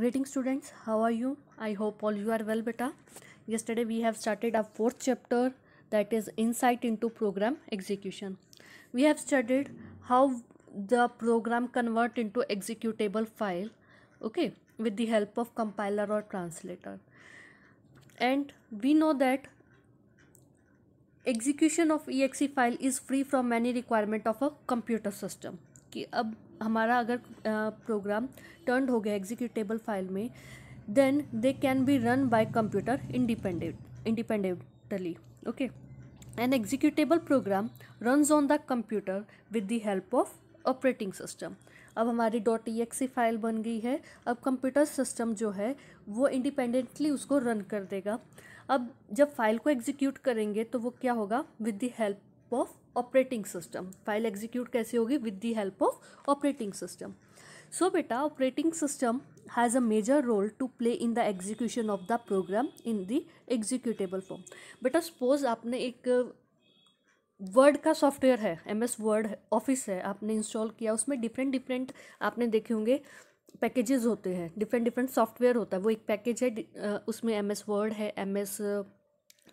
greetings students how are you i hope all you are well beta yesterday we have started our fourth chapter that is insight into program execution we have studied how the program convert into executable file okay with the help of compiler or translator and we know that execution of exe file is free from any requirement of a computer system कि हमारा अगर programme turn हो गया executable file में then they can be run by computer independent independently okay an executable program runs on the computer with the help of operating system अब हमारी dot E file बन गई है अब कंप्यूटर सिस्टम जो है वो इंडिपेंडेंटली उसको रन कर देगा अब जब फाइल को एग्जीक्यूट करेंगे तो वो क्या होगा with the help of operating system file execute कैसे होगी with the help of operating system so बेटा operating system has a major role to play in the execution of the program in the executable form बेटा suppose आपने एक word का software है M S word office है आपने install किया उसमें डिफरेंट डिफरेंट आपने देखे होंगे पैकेजेस होते हैं डिफरेंट डिफरेंट सॉफ्टवेयर होता है वो एक पैकेज है उसमें एम एस वर्ड है एम एस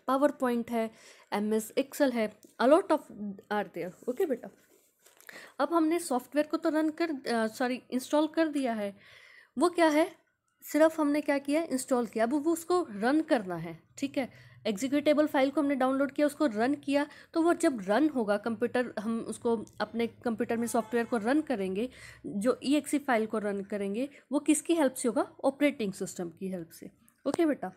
पावर पॉइंट है एम एस एक्सल है a lot of are there okay बेटा अब हमने सॉफ्टवेयर को तो रन कर सॉरी इंस्टॉल कर दिया है वो क्या है सिर्फ हमने क्या किया इंस्टॉल किया अब वो उसको रन करना है ठीक है एग्जीक्यूटेबल फाइल को हमने डाउनलोड किया उसको रन किया तो वो जब रन होगा कंप्यूटर हम उसको अपने कंप्यूटर में सॉफ्टवेयर को रन करेंगे जो ई फाइल को रन करेंगे वो किसकी हेल्प से होगा ऑपरेटिंग सिस्टम की हेल्प से ओके okay, बेटा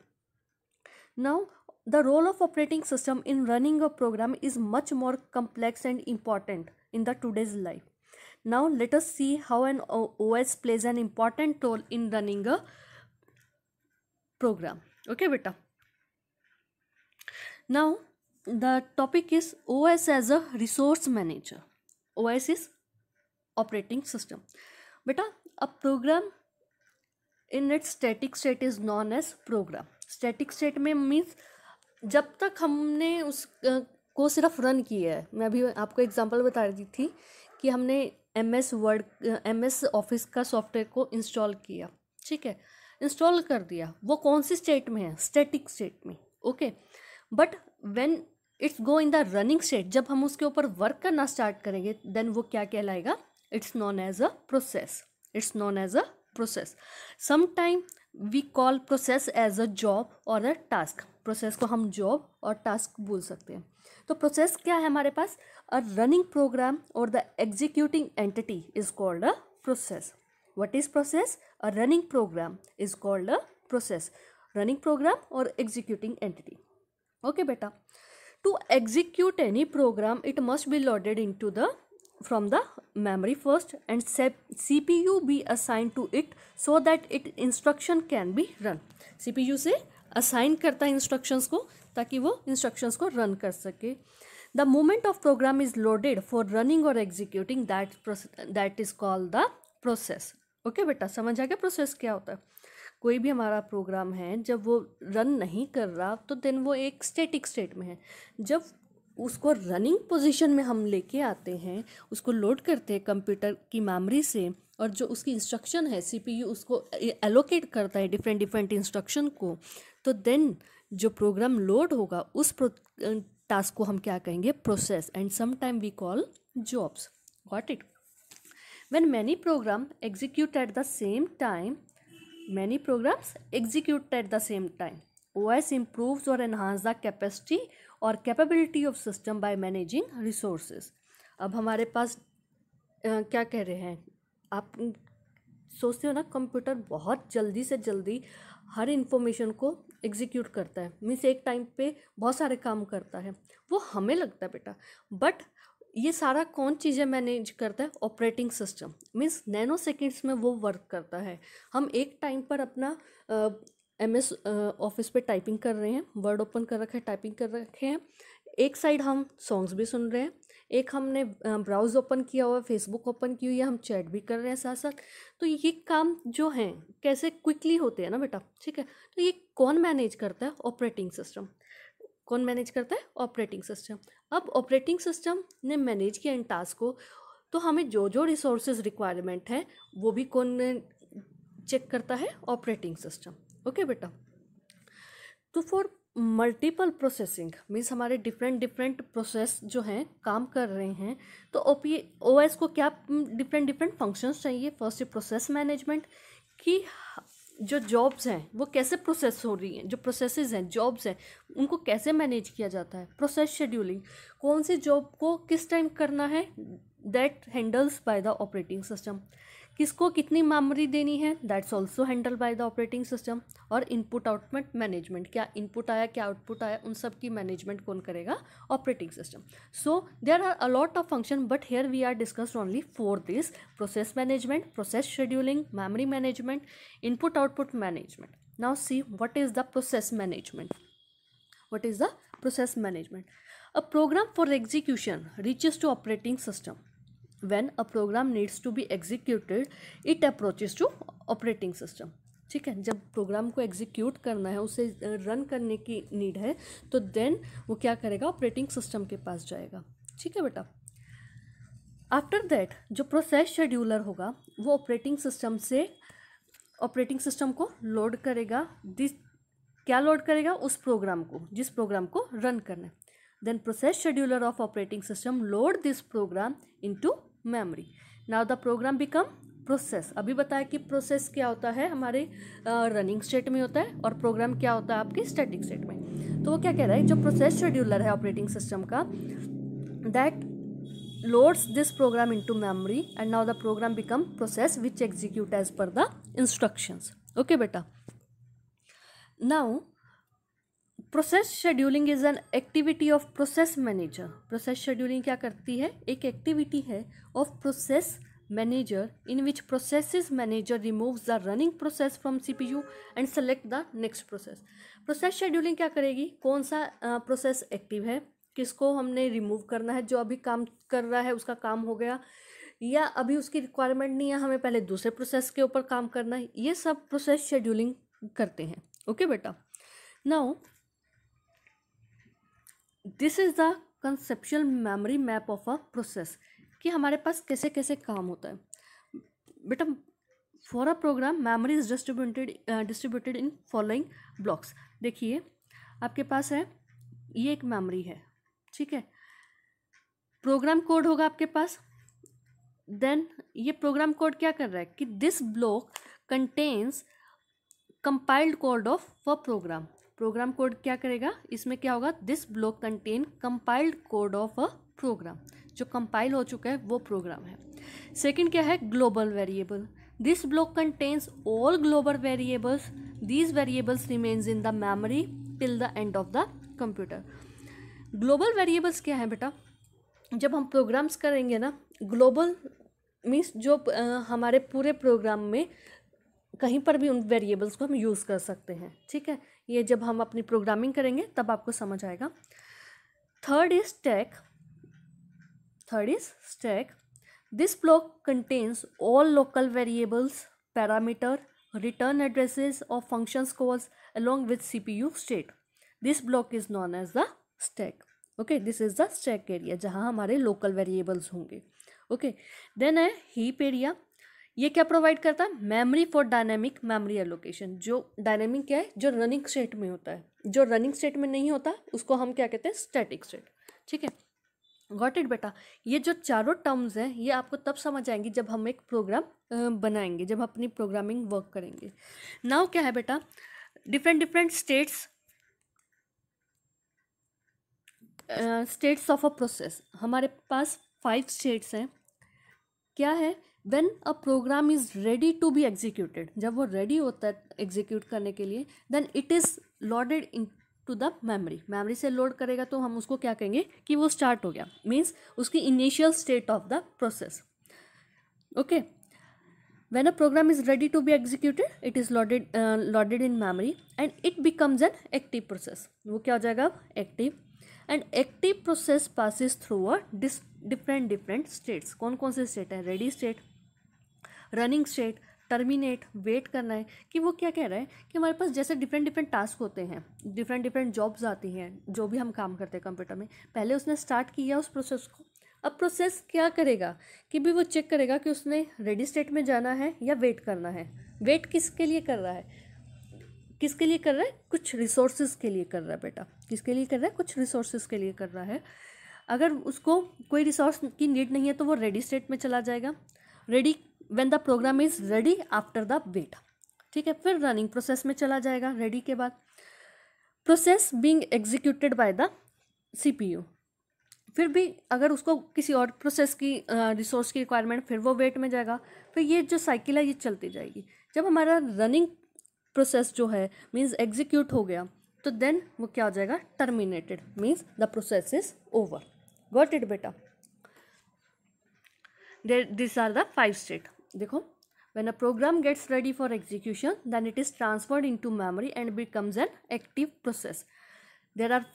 now The role of operating system in running a program is much more complex and important in the today's life. Now let us see how an OS plays an important role in running a program. Okay, beta. Now the topic is OS as a resource manager. OS is operating system. Beta, a program in its static state is known as program. Static state means जब तक हमने उस को सिर्फ run किया है मैं अभी आपको एग्जांपल बता रही थी कि हमने M S Word M S Office का सॉफ्टवेयर को इंस्टॉल किया ठीक है इंस्टॉल कर दिया वो कौन सी स्टेट में है स्टेटिक स्टेट में okay but when it's go in the running state जब हम उसके ऊपर वर्क करना स्टार्ट करेंगे देन वो क्या कहलाएगा it's known as a process it's known as a process sometime we call process as a job और अ टास्क प्रोसेस को हम जॉब और टास्क बोल सकते हैं तो प्रोसेस क्या है हमारे पास अ रनिंग प्रोग्राम और the executing entity is called a process what is process a running program is called a process running program और एग्जीक्यूटिंग एंटिटी ओके बेटा to execute any program it must be loaded in the from the from the memory first and cpu be assigned to it so that it instruction can be run cpu से assign करता है instructions को ताकि वो instructions को run कर सके the moment of program is loaded for running और executing that that is called the process okay बेटा समझ आ गया प्रोसेस क्या होता है कोई भी हमारा प्रोग्राम है जब वो रन नहीं कर रहा तो देन वो एक स्टेटिक स्टेट में है जब उसको रनिंग पोजीशन में हम लेके आते हैं उसको लोड करते हैं कंप्यूटर की मेमोरी से और जो उसकी इंस्ट्रक्शन है सीपीयू उसको एलोकेट करता है डिफरेंट डिफरेंट इंस्ट्रक्शन को तो देन जो प्रोग्राम लोड होगा उस प्रो टास्क को हम क्या कहेंगे process and sometime we call jobs what it when many program execute at the same time many programs execute at the same time O S improve और enhance the capacity और capability of system by managing resources अब हमारे पास आ, क्या कह रहे हैं आप सोचते हो ना कंप्यूटर बहुत जल्दी से जल्दी हर इंफॉर्मेशन को एग्जीक्यूट करता है मीन्स एक टाइम पे बहुत सारे काम करता है वो हमें लगता है बेटा बट ये सारा कौन चीज़ें मैनेज करता है operating system means nanoseconds में वो वर्क करता है हम एक टाइम पर अपना एम एस ऑफिस पे टाइपिंग कर रहे हैं वर्ड ओपन कर रखे हैं टाइपिंग कर रखे हैं एक साइड हम सॉन्ग्स भी सुन रहे हैं एक हमने ब्राउज ओपन किया हुआ है फेसबुक ओपन की हुई है हम चैट भी कर रहे हैं साथ साथ तो ये काम जो हैं कैसे क्विकली होते हैं ना बेटा ठीक है तो ये कौन मैनेज करता है ऑपरेटिंग सिस्टम कौन मैनेज करता है ऑपरेटिंग सिस्टम अब ऑपरेटिंग सिस्टम ने मैनेज किया इन टास्क को तो हमें जो जो रिसोर्सेज रिक्वायरमेंट है वो भी कौन चेक करता है ऑपरेटिंग सिस्टम ओके बेटा तो फॉर मल्टीपल प्रोसेसिंग मीन्स हमारे डिफरेंट डिफरेंट प्रोसेस जो हैं काम कर रहे हैं तो ओ पी ओ एस को क्या डिफरेंट डिफरेंट फंक्शंस चाहिए फर्स्ट प्रोसेस मैनेजमेंट कि जो जॉब्स हैं वो कैसे प्रोसेस हो रही हैं जो प्रोसेसेस हैं जॉब्स हैं उनको कैसे मैनेज किया जाता है प्रोसेस शेड्यूलिंग कौन सी जॉब को किस टाइम करना है that handles by the operating system किसको कितनी मेमोरी देनी है that's also handle by the operating system और इनपुट आउटपुट मैनेजमेंट क्या इनपुट आया क्या आउटपुट आया उन सब की मैनेजमेंट कौन करेगा operating system so there are a lot of function but here we are discussed only four this process management process scheduling memory management input output management now see what is the process management what is the process management a program for execution reaches to operating system when a program needs to be executed it approaches to operating system ठीक है जब programme को execute करना है उसे run करने की need है तो देन वो क्या करेगा ऑपरेटिंग सिस्टम के पास जाएगा ठीक है बेटा आफ्टर दैट जो प्रोसेस शेड्यूलर होगा वो ऑपरेटिंग सिस्टम से ऑपरेटिंग सिस्टम को लोड करेगा दिस क्या लोड करेगा उस प्रोग्राम को जिस प्रोग्राम को रन करना है then process scheduler of operating system load this program to memory now the program become process अभी बताया कि प्रोसेस क्या होता है हमारे रनिंग स्टेट में होता है और प्रोग्राम क्या होता है आपके स्टैटिक स्टेट में तो वो क्या कह रहा है जो प्रोसेस शेड्यूलर है ऑपरेटिंग सिस्टम का that loads this program into memory and now the program become process which execute as per the instructions okay बेटा now process scheduling is an activity of process manager process scheduling क्या करती है एक activity है of process manager in which process manager remove the running process from C P U and select the next process process scheduling क्या करेगी कौन सा process uh, active है किसको हमने रिमूव करना है जो अभी काम कर रहा है उसका काम हो गया या अभी उसकी रिक्वायरमेंट नहीं है हमें पहले दूसरे प्रोसेस के ऊपर काम करना है ये सब प्रोसेस शेड्यूलिंग करते हैं ओके okay, बेटा now this is the conceptual memory map of a process कि हमारे पास कैसे कैसे काम होता है बेटा for a program memory is distributed distributed in following blocks देखिए आपके पास है ये एक मेमोरी है ठीक है प्रोग्राम कोड होगा आपके पास देन ये प्रोग्राम कोड क्या कर रहा है कि this block contains compiled code of for program program code क्या करेगा इसमें क्या होगा this block contain compiled code of a program जो कंपाइल हो चुका है वो प्रोग्राम है सेकंड क्या है global variable this block contains all global variables these variables remains in the memory till the end of the computer global variables क्या है बेटा जब हम प्रोग्राम्स करेंगे ना ग्लोबल मीन्स जो आ, हमारे पूरे प्रोग्राम में कहीं पर भी उन वेरिएबल्स को हम यूज़ कर सकते हैं ठीक है ये जब हम अपनी प्रोग्रामिंग करेंगे तब आपको समझ आएगा third is stack third is stack this block contains all local variables parameter return addresses और function calls along with C P U state this block is known as the stack okay this is the stack area जहाँ हमारे local variables होंगे okay then है heap area ये क्या provide करता है memory for dynamic memory allocation जो dynamic क्या है जो रनिंग स्टेट में होता है जो रनिंग स्टेट में नहीं होता उसको हम क्या कहते हैं स्टैटिक स्टेट ठीक है गॉट इट बेटा ये जो चारों टर्म्स हैं ये आपको तब समझ आएंगी जब हम एक प्रोग्राम बनाएंगे जब हम अपनी प्रोग्रामिंग वर्क करेंगे नाव क्या है बेटा different different states states of a process हमारे पास फाइव स्टेट्स हैं क्या है when a program is ready to be executed जब वो रेडी होता है एग्जीक्यूट करने के लिए then it is loaded in to the memory memory से लोड करेगा तो हम उसको क्या कहेंगे कि वो स्टार्ट हो गया मीन्स उसकी initial state of the process okay when a program is ready to be executed it is loaded loaded in memory and it becomes an active process वो क्या हो जाएगा active and active process passes through a dis different different states कौन कौन से state हैं ready state running state terminate wait करना है कि वो क्या कह रहा है कि हमारे पास जैसे डिफरेंट डिफरेंट टास्क होते हैं डिफरेंट डिफरेंट जॉब्स आती हैं जो भी हम काम करते हैं कंप्यूटर में पहले उसने स्टार्ट किया उस प्रोसेस को अब प्रोसेस क्या करेगा कि भी वो चेक करेगा कि उसने रेडी स्टेट में जाना है या वेट करना है वेट किसके लिए कर रहा है किसके लिए कर रहा है कुछ रिसोर्सेज के लिए कर रहा है बेटा किसके लिए कर रहा है कुछ रिसोर्सेज के लिए कर रहा है अगर उसको कोई रिसोर्स की नीड नहीं है तो वो रेडी स्टेट में चला जाएगा ready when the program is ready after the wait ठीक है फिर रनिंग प्रोसेस में चला जाएगा रेडी के बाद process being executed by the you फिर भी अगर उसको किसी और प्रोसेस की रिसोर्स की रिक्वायरमेंट फिर वो वेट में जाएगा फिर ये जो साइकिल है ये चलती जाएगी जब हमारा रनिंग प्रोसेस जो है मीन्स एग्जीक्यूट हो गया तो देन वो क्या हो जाएगा terminated means the process is over got it बेटा this are the five state देखो when a program gets ready for execution then it is transferred into memory and becomes an active process there are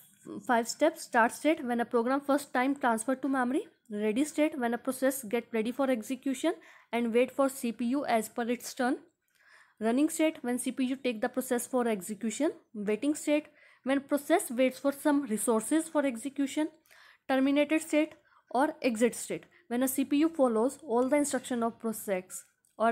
five steps start state when a program first time transferred to memory ready state when a process get ready for execution and wait for cpu as per its turn running state when cpu take the process for execution waiting state when process waits for some resources for execution terminated state or exit state when a CPU follows all the instruction of process x or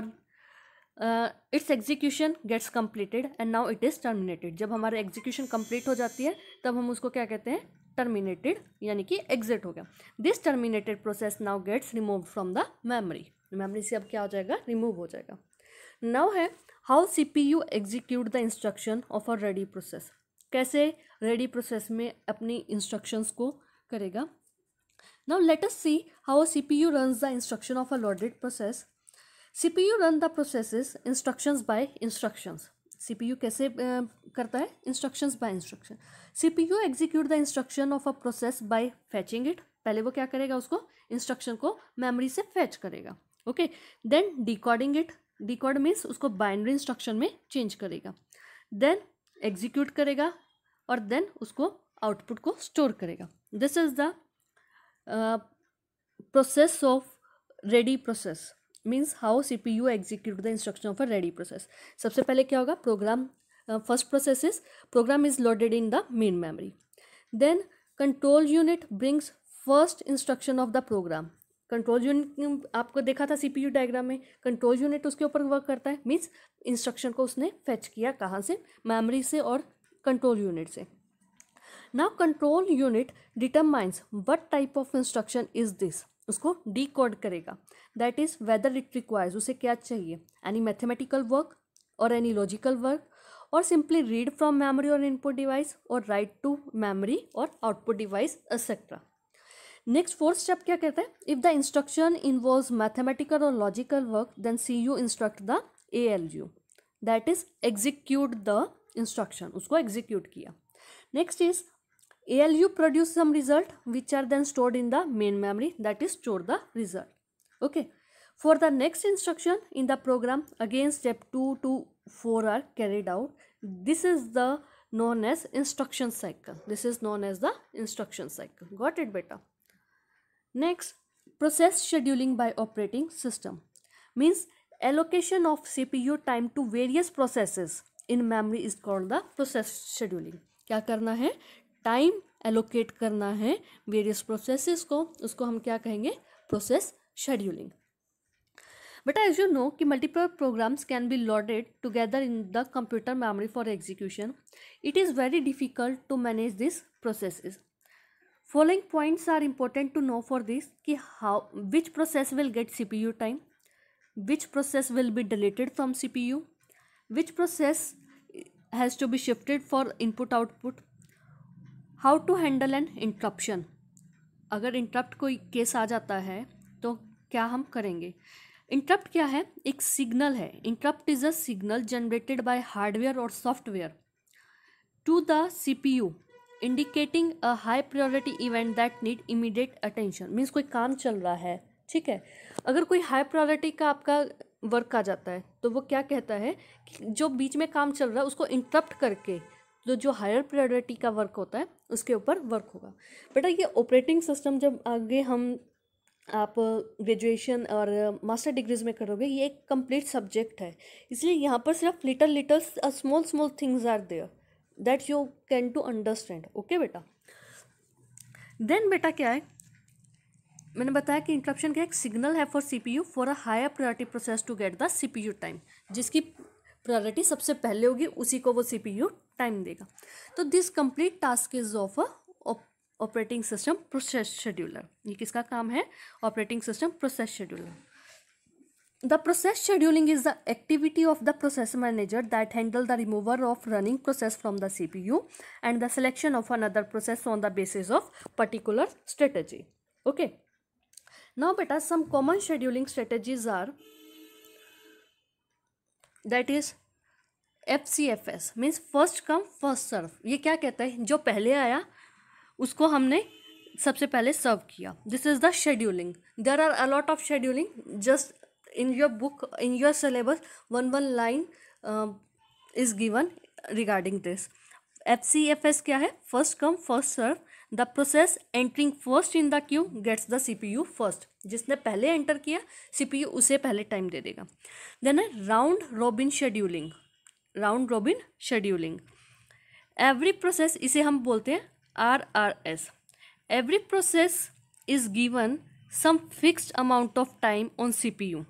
uh, its execution gets completed and now it is terminated जब हमारा execution complete हो जाती है तब हम उसको क्या कहते हैं terminated यानी कि exit हो गया this terminated process now gets removed from the memory memory से अब क्या हो जाएगा remove हो जाएगा now है how CPU execute the instruction of a ready process कैसे ready process में अपनी instructions को करेगा Now let us see how a CPU runs the instruction of a loaded process. CPU run the processes instructions by instructions. CPU कैसे uh, करता है instructions by instruction. CPU execute the instruction of a process by fetching it. पहले वो क्या करेगा उसको instruction को memory से fetch करेगा okay then decoding it decode means उसको बाइनरी इंस्ट्रक्शन में चेंज करेगा देन एग्जीक्यूट करेगा और देन उसको आउटपुट को स्टोर करेगा this is the process of ready process means how cpu execute the instruction of a ready process सबसे पहले क्या होगा program first process is program is loaded in the main memory then control unit brings first instruction of the program control unit आपको देखा था C P U diagram में control unit उसके ऊपर वर्क करता है मीन्स इंस्ट्रक्शन को उसने फेच किया कहाँ से मेमोरी से और कंट्रोल यूनिट से now control unit determines what type of instruction is this उसको डीकोड करेगा that is whether it requires उसे क्या चाहिए एनी मैथेमेटिकल वर्क और एनी लॉजिकल वर्क और सिंपली रीड फ्रॉम मेमोरी और इनपुट डिवाइस और राइट टू मेमोरी और output device etcetera next fourth step क्या कहते हैं if the instruction involve mathematical और logical work then C U instruct the A L U that is execute the instruction उसको execute किया next is ALU produce some result which are then stored in the main memory that is store the result. Okay. For the next instruction in the program again step 2 to 4 are carried out. This is the known as instruction cycle. This is known as the instruction cycle. Got it beta. Next process scheduling by operating system means allocation of CPU time to various processes in memory is called the process scheduling. क्या करना है time allocate करना है various processes को उसको हम क्या कहेंगे प्रोसेस शेड्यूलिंग बेटा एज यू नो कि multiple programs can be loaded together in the computer memory for execution it is very difficult to manage this processes following points are important to know for this कि how which process will get C P U time which process will be deleted from C P U which process has to be shifted for input output how to handle N interruption अगर interrupt कोई case आ जाता है तो क्या हम करेंगे interrupt क्या है एक सिग्नल है interrupt is a signal generated by hardware और software to the C P U indicating a high priority event that need immediate attention means कोई काम चल रहा है ठीक है अगर कोई हाई प्रायोरिटी का आपका वर्क आ जाता है तो वो क्या कहता है कि जो बीच में काम चल रहा है उसको इंटरप्ट करके तो जो हायर प्रायोरिटी का वर्क होता है उसके ऊपर वर्क होगा बेटा ये ऑपरेटिंग सिस्टम जब आगे हम आप ग्रेजुएशन और मास्टर डिग्रीज में करोगे ये एक कंप्लीट सब्जेक्ट है इसलिए यहाँ पर सिर्फ little little small small things are there that you can to understand okay बेटा देन बेटा क्या है मैंने बताया कि इंटरप्शन का एक सिग्नल है for CPU for a higher priority process to get the CPU time जिसकी प्रायोरिटी सबसे पहले होगी उसी को वो सीपीयू टाइम देगा तो this complete task is of a operating system process scheduler ये किसका काम है operating system process scheduler the process scheduling is the activity of the process manager that handle the remover of running process from the C P U and the selection of another process on the basis of particular strategy okay now बेटा some common scheduling strategies are that is F C F S means first come first serve ये क्या कहता है जो पहले आया उसको हमने सबसे पहले सर्व किया this is the scheduling there are a lot of scheduling just in your book in your syllabus one one line is given regarding this F C F S क्या है first come first serve the process entering first in the queue gets the CPU first जिसने पहले enter किया CPU उसे पहले time दे देगा then है round robin scheduling round robin scheduling every process इसे हम बोलते हैं R R S every process is given some fixed amount of time on C P U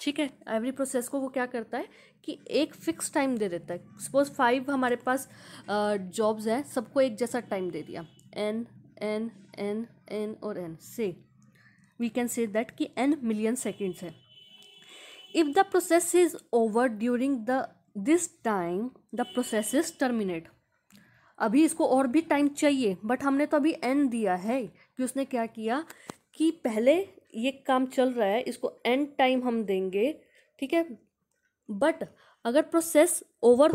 ठीक है एवरी प्रोसेस को वो क्या करता है कि एक फिक्स टाइम दे देता है सपोज फाइव हमारे पास जॉब्स हैं सबको एक जैसा टाइम दे दिया एन एन एन एन और एन से वी कैन से दैट कि एन मिलियन सेकेंड्स है if the process is over during the this time the process is terminate अभी इसको और भी टाइम चाहिए बट हमने तो अभी एन दिया है कि उसने क्या किया कि पहले ये काम चल रहा है इसको एंड टाइम हम देंगे ठीक है बट अगर प्रोसेस ओवर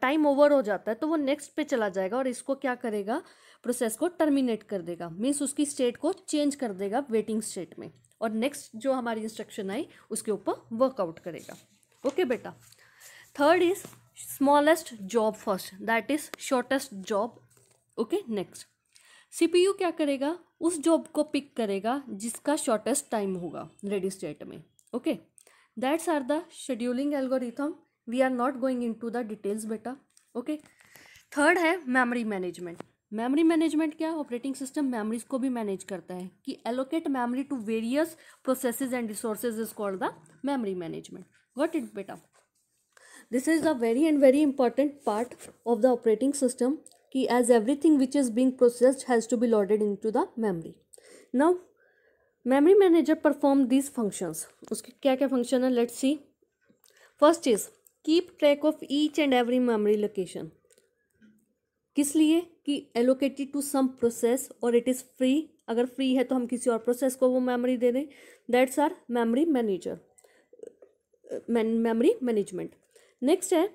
टाइम ओवर हो जाता है तो वो नेक्स्ट पे चला जाएगा और इसको क्या करेगा प्रोसेस को टर्मिनेट कर देगा मीन्स उसकी स्टेट को चेंज कर देगा वेटिंग स्टेट में और नेक्स्ट जो हमारी इंस्ट्रक्शन आई उसके ऊपर वर्कआउट करेगा ओके okay, बेटा third is smallest job first that is shortest job okay next CPU क्या करेगा उस जॉब को पिक करेगा जिसका शॉर्टेस्ट टाइम होगा रेडी स्टेट में okay that's are the scheduling algorithm we are not going in to the details बेटा okay third है मेमोरी मैनेजमेंट मेमोरी मैनेजमेंट क्या है ऑपरेटिंग सिस्टम मेमोरीज को भी मैनेज करता है कि allocate memory to various processes and resources is called the memory management what it बेटा this is a very and very important part of the operating system कि as everything which is being processed has to be loaded in to the memory now memory manager perform these functions उसके क्या क्या function है let's see first is keep track of each and every memory location किस लिए कि allocated to some process और it is free अगर free है तो हम किसी और प्रोसेस को वो मेमोरी दे दें that's are memory manager memory management next है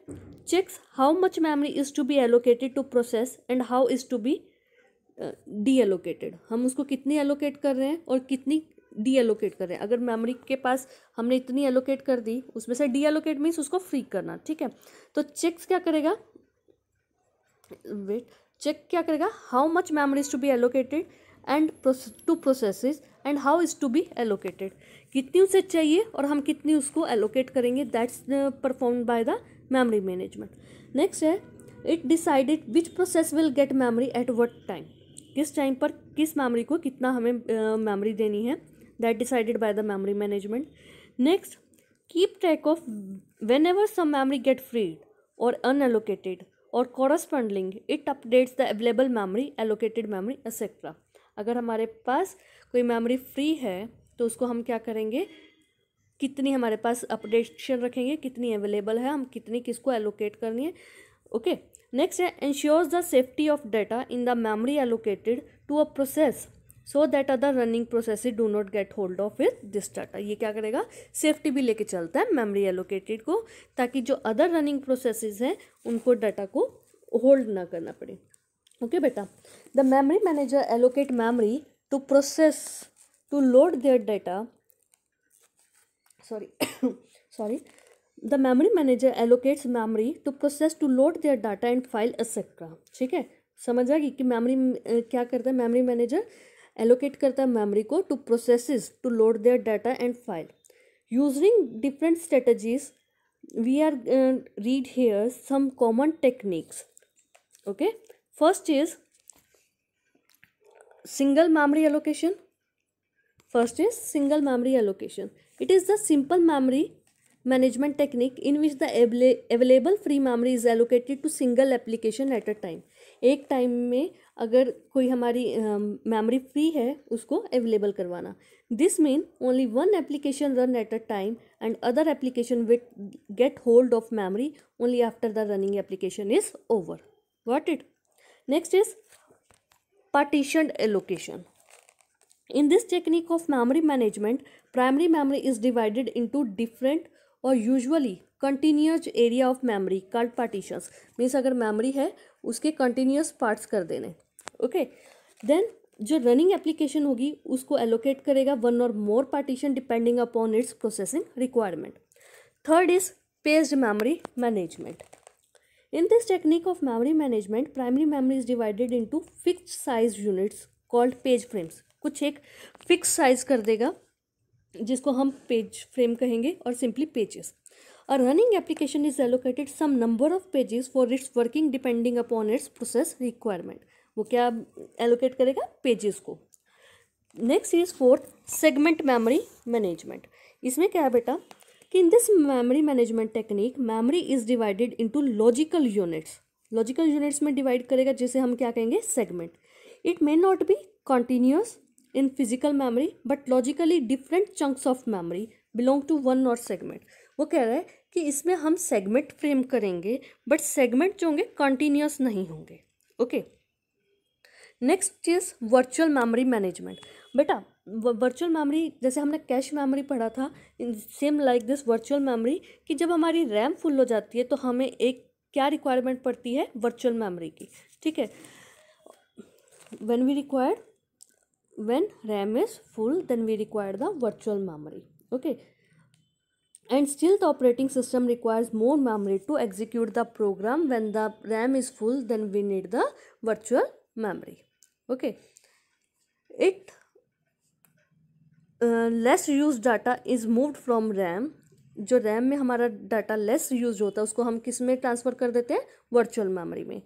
checks how much memory is to be allocated to process and how is to be deallocated हम उसको कितनी एलोकेट कर रहे हैं और कितनी डी एलोकेट कर रहे हैं अगर मेमोरी के पास हमने इतनी एलोकेट कर दी उसमें से डी एलोकेट मीन्स उसको फ्री करना ठीक है तो चेक्स क्या करेगा वेट चेक क्या करेगा how much memory's to be allocated and to processes and how is to be allocated कितनी उसे चाहिए और हम कितनी उसको एलोकेट करेंगे that's perform by the memory management next है it decided which process will get memory at what time किस टाइम पर किस मेमोरी को कितना हमें मेमोरी uh, देनी है that decided by the memory management next keep track of whenever some memory get freed और अनएलोकेटेड और corresponding it updates the available memory allocated memory etcetera अगर हमारे पास कोई मेमोरी फ्री है तो उसको हम क्या करेंगे कितनी हमारे पास अपडेशन रखेंगे कितनी अवेलेबल है हम कितनी किसको एलोकेट करनी है ओके नेक्स्ट है ensures the safety of data in the memory allocated to a process so that other running process do not get hold of is this data ये क्या करेगा सेफ्टी भी लेके चलता है मेमोरी एलोकेटेड को ताकि जो अदर रनिंग प्रोसेसेस हैं उनको डाटा को होल्ड ना करना पड़े ओके okay, बेटा the memory manager allocate memory to process to load their data sorry sorry the memory manager allocates memory to process to load their data and file etcetera ठीक है समझ आएगी कि मेमरी क्या करता है मेमरी मैनेजर एलोकेट करता है मेमोरी को to process to load their data and file using different strategies we are read here some common techniques okay first is single memory allocation first is single memory allocation it is the simple memory management technique in which the avail free memory is allocated to single application at a time एक टाइम में अगर कोई हमारी memory free है उसको available करवाना this mean only one application run at a time and other application with get hold of memory only after the running application is over what it next is partitioned in this technique of of management primary primary is divided in to different और usually continuous area of memory called partitions means अगर memory है उसके continuous parts कर देने okay then जो running application होगी उसको allocate करेगा वन और more partition depending upon its processing requirement third is paged memory management in this technique of memory management primary memory is divided into fix size units called page frames कुछ एक fix size कर देगा जिसको हम page frame कहेंगे और simply pages और running application is allocated some number of pages for its working depending upon its process requirement वो क्या एलोकेट करेगा पेजेस को next is fourth segment memory management इसमें क्या है बेटा कि in this memory management technique memory is divided into logical units logical units में डिवाइड करेगा जिसे हम क्या कहेंगे segment it may not be continuous in physical memory but logically different chunks of memory belong to one और segment वो कह रहा है कि इसमें हम सेगमेंट फ्रेम करेंगे बट सेगमेंट जो होंगे कॉन्टीन्यूस नहीं होंगे okay okay? Next is virtual memory management बेटा वर्चुअल मेमोरी जैसे हमने कैश मेमोरी पढ़ा था same like this virtual memory कि जब हमारी रैम फुल हो जाती है तो हमें एक क्या रिक्वायरमेंट पड़ती है वर्चुअल मेमोरी की ठीक है when we required when RAM is full then we require the virtual memory okay and still the operating system requires more memory to execute the program when the RAM is full then we need the virtual memory okay it less use data is moved from RAM जो RAM में हमारा data less use होता है उसको हम किस में transfer कर देते हैं वर्चुअल मेमोरी में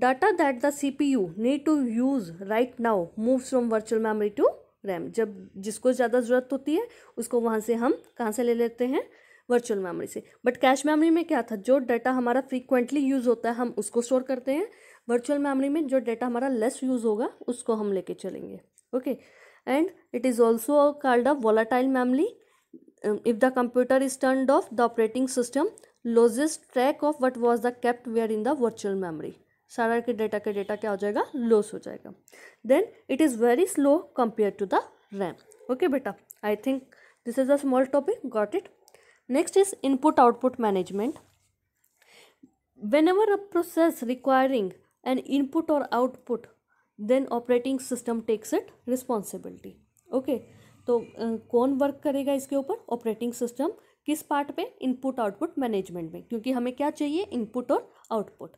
data that the C P U need to use right now moves from virtual memory to RAM जब जिसको ज़्यादा ज़रूरत होती है उसको वहाँ से हम कहाँ से ले लेते हैं वर्चुअल मेमोरी से बट कैश मेमोरी में क्या था जो डाटा हमारा फ्रीक्वेंटली यूज़ होता है हम उसको स्टोर करते हैं वर्चुअल मेमोरी में जो डेटा हमारा लेस यूज़ होगा उसको हम लेके चलेंगे okay and it is also called a volatile memory if the computer is turn off the operating system loses track of what was the kept where in the virtual memory सारा के data का data क्या हो जाएगा loss हो जाएगा then it is very slow compare to the RAM okay बेटा I think this is a small topic got it next is input output management whenever a process requiring an input or output then operating system takes it responsibility okay तो कौन work करेगा इसके ऊपर operating system किस part पे input output management में क्योंकि हमें क्या चाहिए इनपुट और output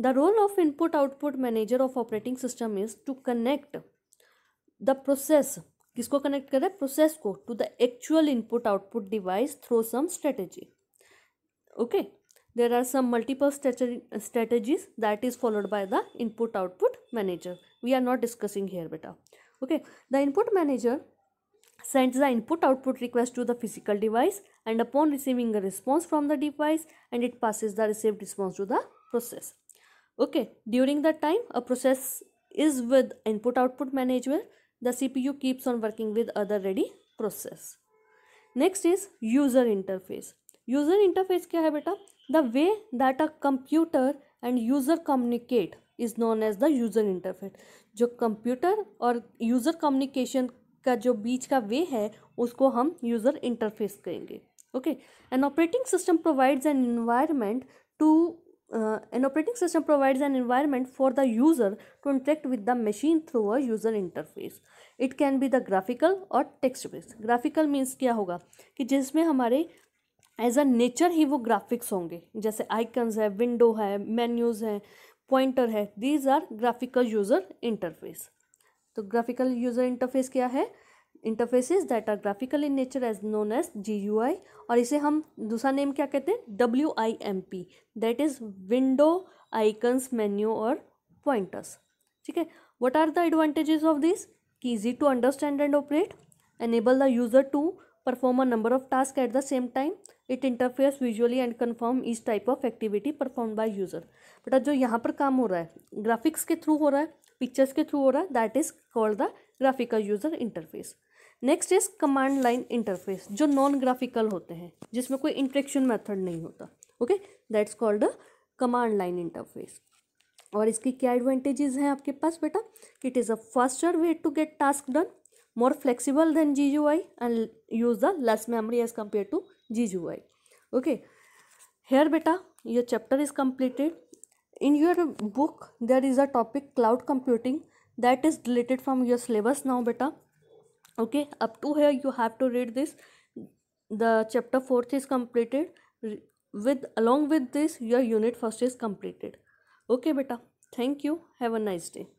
the role of input output manager of operating system is to connect the process किसको कनेक्ट है प्रोसेस को to the actual input output device through some strategy okay there are some multiple strategies that is followed by the input output manager we are not discussing here beta okay the input manager sends the input output request to the physical device and upon receiving a response from the device and it passes the received response to the process okay during that time a process is with input output manager the cpu keeps on working with other ready process next is user interface user interface kya hai beta the way that a computer and user communicate is known as the user interface जो computer और user communication का जो बीच का way है उसको हम user interface कहेंगे okay an operating system provides an environment to an operating system provides an environment for the user to interact with the machine through a user interface it can be the graphical और text base graphical means क्या होगा कि जिसमें हमारे as a nature ही वो graphics होंगे जैसे icons है विंडो है मेन्यूज़ है पॉइंटर है these are graphical user interface तो ग्राफिकल यूज़र इंटरफेस क्या है interfaces that are graphical in nature as known as G U I और इसे हम दूसरा नेम क्या कहते हैं W I M P that is window icons menu और पॉइंटर्स ठीक है what are the advantages of this key easy to understand and operate enable the user to perform a number of task eight the same time it interferes visually and confirm इस type of activity perform by user बेटा जो यहाँ पर काम हो रहा है graphics के थ्रू हो रहा है पिक्चर्स के थ्रू हो रहा है that is called the graphical user interface next is command line interface जो नॉन ग्राफिकल होते हैं जिसमें कोई इंट्रेक्शन मेथड नहीं होता okay that's called the command line interface और इसकी क्या एडवांटेजेस हैं आपके पास बेटा it is a faster way to get task done more flexible than G U I and use the less memory as compare to भाई okay here बेटा your chapter is completed in your book there is a topic cloud computing that is related from your syllabus now बेटा okay up to here you have to read this the chapter fourth is completed with along with this your unit first is completed okay बेटा thank you have a nice day